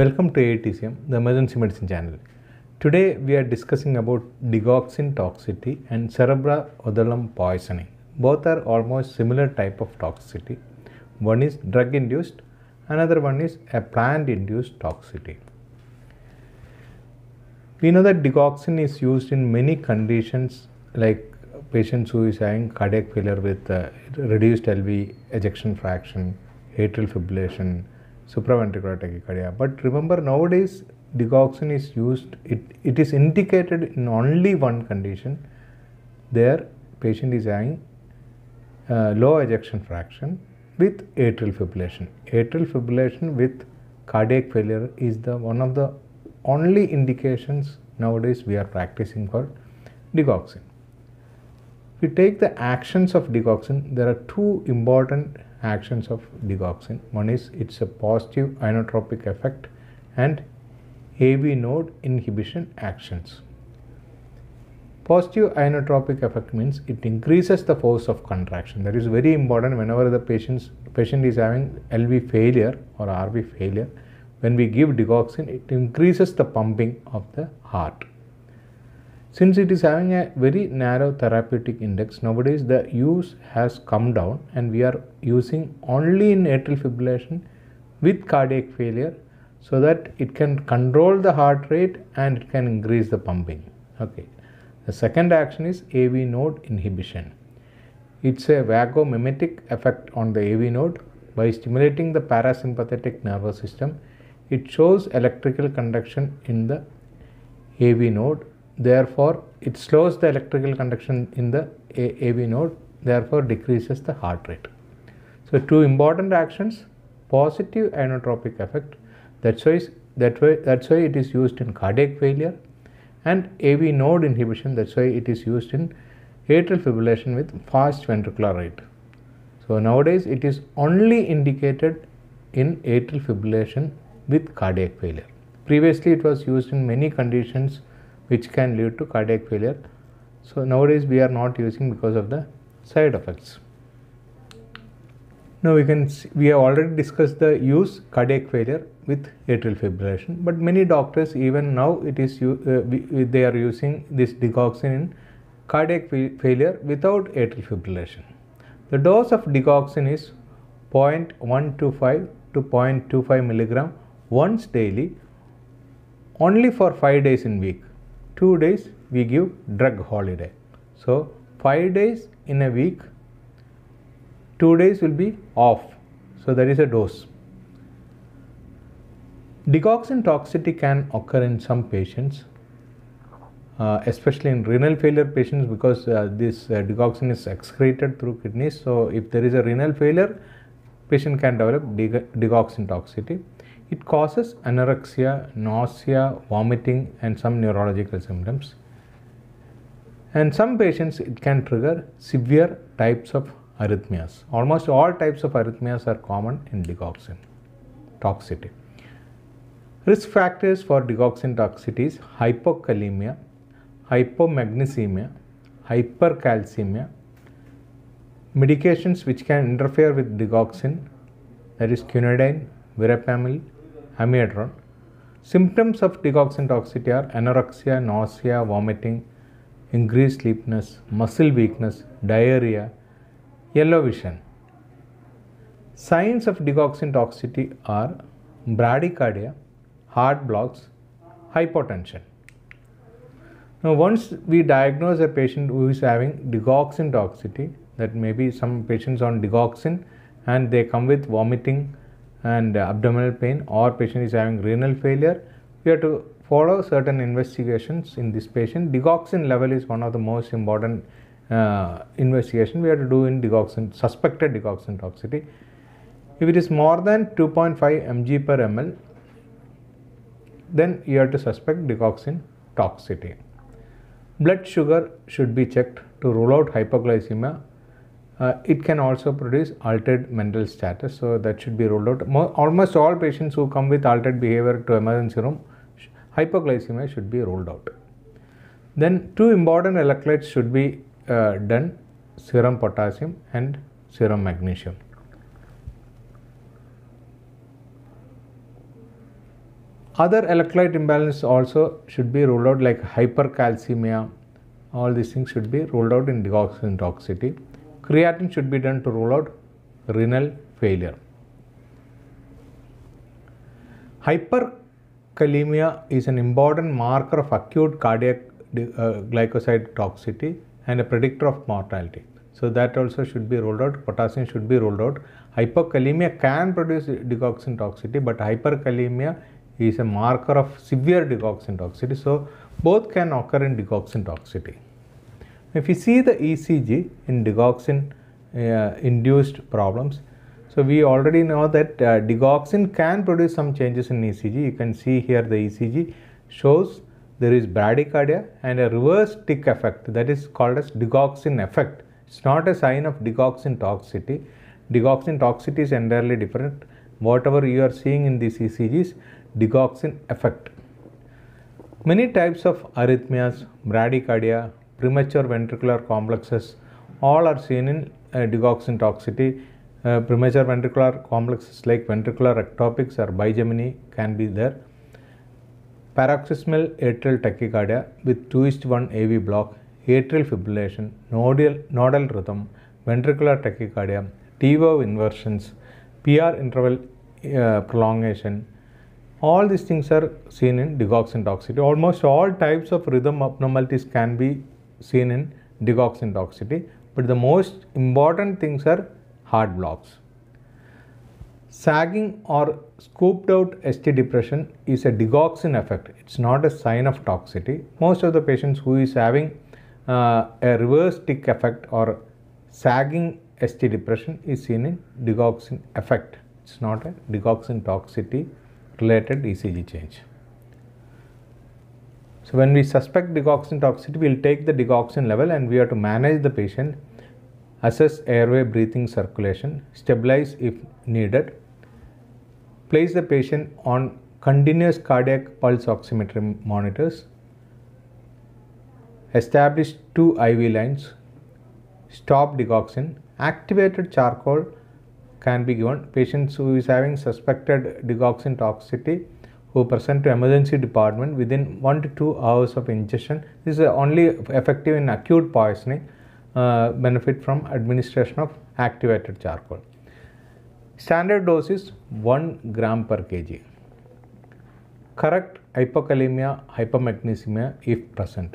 Welcome to ATCM, the emergency medicine channel. Today we are discussing about digoxin toxicity and cerebroodolum poisoning. Both are almost similar type of toxicity. One is drug induced, another one is a plant induced toxicity. We know that digoxin is used in many conditions like patients who is having cardiac failure with uh, reduced LV ejection fraction, atrial fibrillation, supraventricular tachycardia. But remember nowadays digoxin is used, it, it is indicated in only one condition, there patient is having uh, low ejection fraction with atrial fibrillation. Atrial fibrillation with cardiac failure is the one of the only indications nowadays we are practicing for digoxin. If we take the actions of digoxin, there are two important actions of digoxin. One is it's a positive inotropic effect and AV node inhibition actions. Positive inotropic effect means it increases the force of contraction. That is very important whenever the patient's, patient is having LV failure or RV failure. When we give digoxin, it increases the pumping of the heart. Since it is having a very narrow therapeutic index, nowadays the use has come down and we are using only in atrial fibrillation with cardiac failure so that it can control the heart rate and it can increase the pumping. Okay. The second action is AV node inhibition. It's a vagomimetic effect on the AV node by stimulating the parasympathetic nervous system. It shows electrical conduction in the AV node Therefore, it slows the electrical conduction in the A AV node, therefore decreases the heart rate. So two important actions, positive inotropic effect, that's why, that way, that's why it is used in cardiac failure and AV node inhibition, that's why it is used in atrial fibrillation with fast ventricular rate. So nowadays it is only indicated in atrial fibrillation with cardiac failure. Previously it was used in many conditions which can lead to cardiac failure. So nowadays we are not using because of the side effects. Now we can see, we have already discussed the use cardiac failure with atrial fibrillation, but many doctors even now it is uh, they are using this digoxin in cardiac failure without atrial fibrillation. The dose of digoxin is 0.125 to 0.25 milligram once daily only for 5 days in week 2 days we give drug holiday. So 5 days in a week, 2 days will be off. So there is a dose. Decoxin toxicity can occur in some patients, uh, especially in renal failure patients because uh, this uh, decoxin is excreted through kidneys. So if there is a renal failure, patient can develop digoxin decoxin toxicity. It causes anorexia, nausea, vomiting and some neurological symptoms. And some patients it can trigger severe types of arrhythmias. Almost all types of arrhythmias are common in digoxin toxicity. Risk factors for digoxin toxicity is hypokalemia, hypomagnesemia, hypercalcemia, medications which can interfere with digoxin that is quinidine, verapamil, hamiadron. Symptoms of digoxin toxicity are anorexia, nausea, vomiting, increased sleepiness, muscle weakness, diarrhea, yellow vision. Signs of digoxin toxicity are bradycardia, heart blocks, hypotension. Now, once we diagnose a patient who is having digoxin toxicity, that may be some patients on digoxin and they come with vomiting, and abdominal pain or patient is having renal failure, we have to follow certain investigations in this patient. Digoxin level is one of the most important uh, investigation we have to do in digoxin, suspected digoxin toxicity. If it is more than 2.5 mg per ml, then you have to suspect digoxin toxicity. Blood sugar should be checked to rule out hypoglycemia uh, it can also produce altered mental status. So that should be ruled out. Mo almost all patients who come with altered behavior to emergency room, sh hypoglycemia should be ruled out. Then two important electrolytes should be uh, done, serum potassium and serum magnesium. Other electrolyte imbalance also should be ruled out like hypercalcemia. All these things should be ruled out in toxicity. Creatinine should be done to rule out renal failure. Hyperkalemia is an important marker of acute cardiac uh, glycoside toxicity and a predictor of mortality. So that also should be ruled out. Potassium should be ruled out. Hyperkalemia can produce digoxin toxicity, but hyperkalemia is a marker of severe digoxin toxicity. So both can occur in digoxin toxicity. If you see the ECG in digoxin uh, induced problems, so we already know that uh, digoxin can produce some changes in ECG. You can see here the ECG shows there is bradycardia and a reverse tick effect that is called as digoxin effect. It's not a sign of digoxin toxicity. Digoxin toxicity is entirely different. Whatever you are seeing in these ECGs, digoxin effect. Many types of arrhythmias, bradycardia, premature ventricular complexes all are seen in uh, digoxin toxicity. Uh, premature ventricular complexes like ventricular ectopics or bigeminy can be there. Paroxysmal atrial tachycardia with 2 is 1 AV block, atrial fibrillation, nodal, nodal rhythm, ventricular tachycardia, T-valve inversions, PR interval uh, prolongation. All these things are seen in digoxin toxicity. Almost all types of rhythm abnormalities can be seen in digoxin toxicity but the most important things are hard blocks sagging or scooped out st depression is a digoxin effect it's not a sign of toxicity most of the patients who is having uh, a reverse tick effect or sagging st depression is seen in digoxin effect it's not a digoxin toxicity related ecg change so when we suspect digoxin toxicity, we'll take the digoxin level and we have to manage the patient, assess airway, breathing, circulation, stabilize if needed, place the patient on continuous cardiac pulse oximetry monitors, establish two IV lines, stop digoxin, activated charcoal can be given. Patients who is having suspected digoxin toxicity who present to emergency department within 1 to 2 hours of ingestion. This is only effective in acute poisoning, uh, benefit from administration of activated charcoal. Standard dose is 1 gram per kg. Correct hypokalemia, hypomagnesemia if present.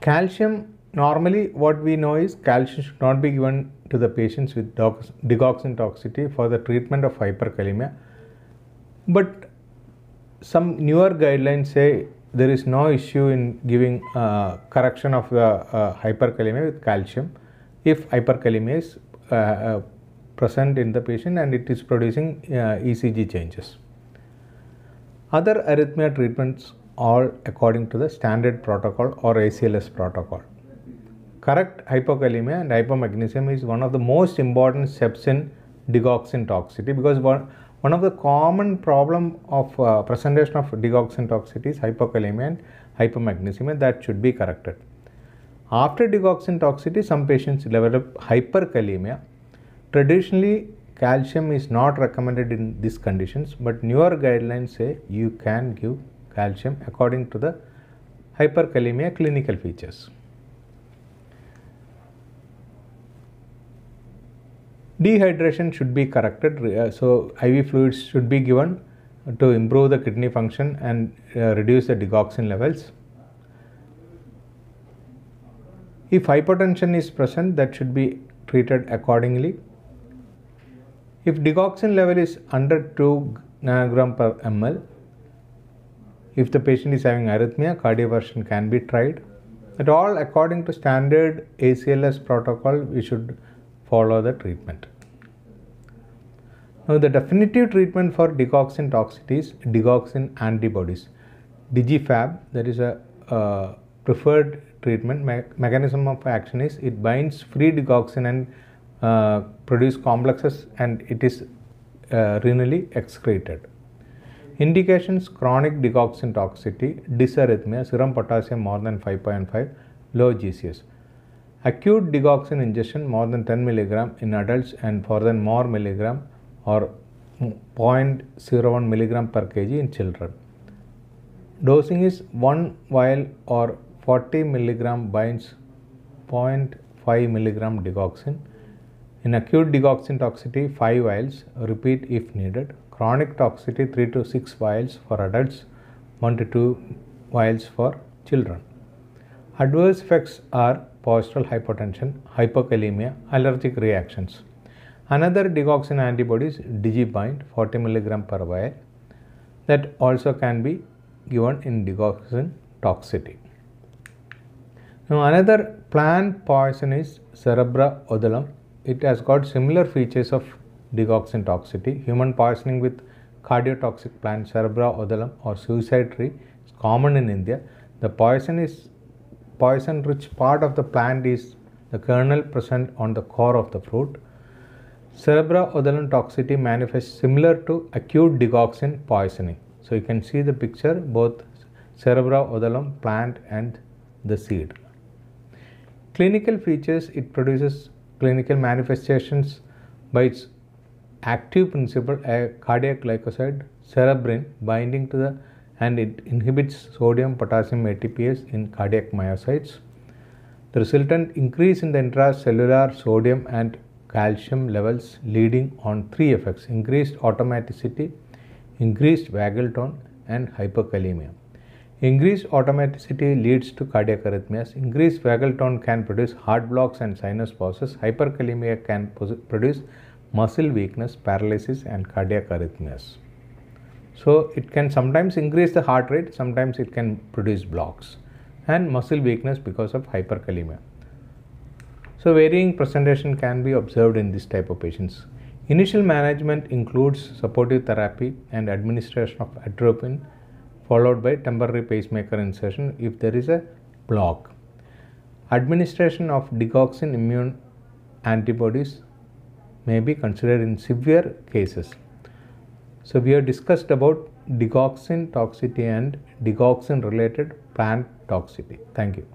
Calcium, normally what we know is calcium should not be given to the patients with digoxin toxicity for the treatment of hyperkalemia but some newer guidelines say there is no issue in giving uh, correction of the uh, hyperkalemia with calcium if hyperkalemia is uh, uh present in the patient and it is producing uh, ECG changes. Other arrhythmia treatments are according to the standard protocol or ACLS protocol. Correct hypokalemia and hypomagnesemia is one of the most important steps in digoxin toxicity because what. One of the common problem of uh, presentation of digoxin toxicity is hypokalemia and hypomagnesemia that should be corrected. After digoxin toxicity, some patients develop hyperkalemia. Traditionally, calcium is not recommended in these conditions, but newer guidelines say you can give calcium according to the hyperkalemia clinical features. Dehydration should be corrected, uh, so IV fluids should be given to improve the kidney function and uh, reduce the digoxin levels. If hypertension is present, that should be treated accordingly. If digoxin level is under 2 nanogram per ml, if the patient is having arrhythmia, cardioversion can be tried. At all, according to standard ACLS protocol, we should follow the treatment. Now the definitive treatment for digoxin toxicity is digoxin antibodies. DigiFab that is a uh, preferred treatment Me mechanism of action is it binds free digoxin and uh, produce complexes and it is uh, renally excreted. Indications chronic digoxin toxicity, dysarrhythmia, serum potassium more than 5.5, low GCS acute digoxin ingestion more than 10 milligram in adults and for than more milligram or 0.01 milligram per kg in children. Dosing is 1 vial or 40 milligram binds 0.5 milligram digoxin. In acute digoxin toxicity 5 vials repeat if needed. Chronic toxicity 3 to 6 vials for adults, 1 to 2 vials for children. Adverse effects are postural hypotension, hyperkalemia, allergic reactions. Another digoxin antibody is digibind 40 mg per vial that also can be given in digoxin toxicity. Now another plant poison is Cerebra odolum. It has got similar features of digoxin toxicity. Human poisoning with cardiotoxic plant Cerebra odolum or suicide tree is common in India. The poison is poison rich part of the plant is the kernel present on the core of the fruit. Cerebroodolin toxicity manifests similar to acute digoxin poisoning. So you can see the picture both odalum plant and the seed. Clinical features it produces clinical manifestations by its active principle a cardiac glycoside cerebrin binding to the and it inhibits sodium potassium ATPase in cardiac myocytes. The resultant increase in the intracellular sodium and calcium levels leading on three effects increased automaticity, increased vagal tone and hyperkalemia. Increased automaticity leads to cardiac arrhythmias. Increased vagal tone can produce heart blocks and sinus pauses. Hyperkalemia can produce muscle weakness, paralysis and cardiac arrhythmias. So it can sometimes increase the heart rate, sometimes it can produce blocks and muscle weakness because of hyperkalemia. So varying presentation can be observed in this type of patients. Initial management includes supportive therapy and administration of atropine followed by temporary pacemaker insertion if there is a block. Administration of digoxin immune antibodies may be considered in severe cases. So we have discussed about digoxin toxicity and digoxin related plant toxicity. Thank you.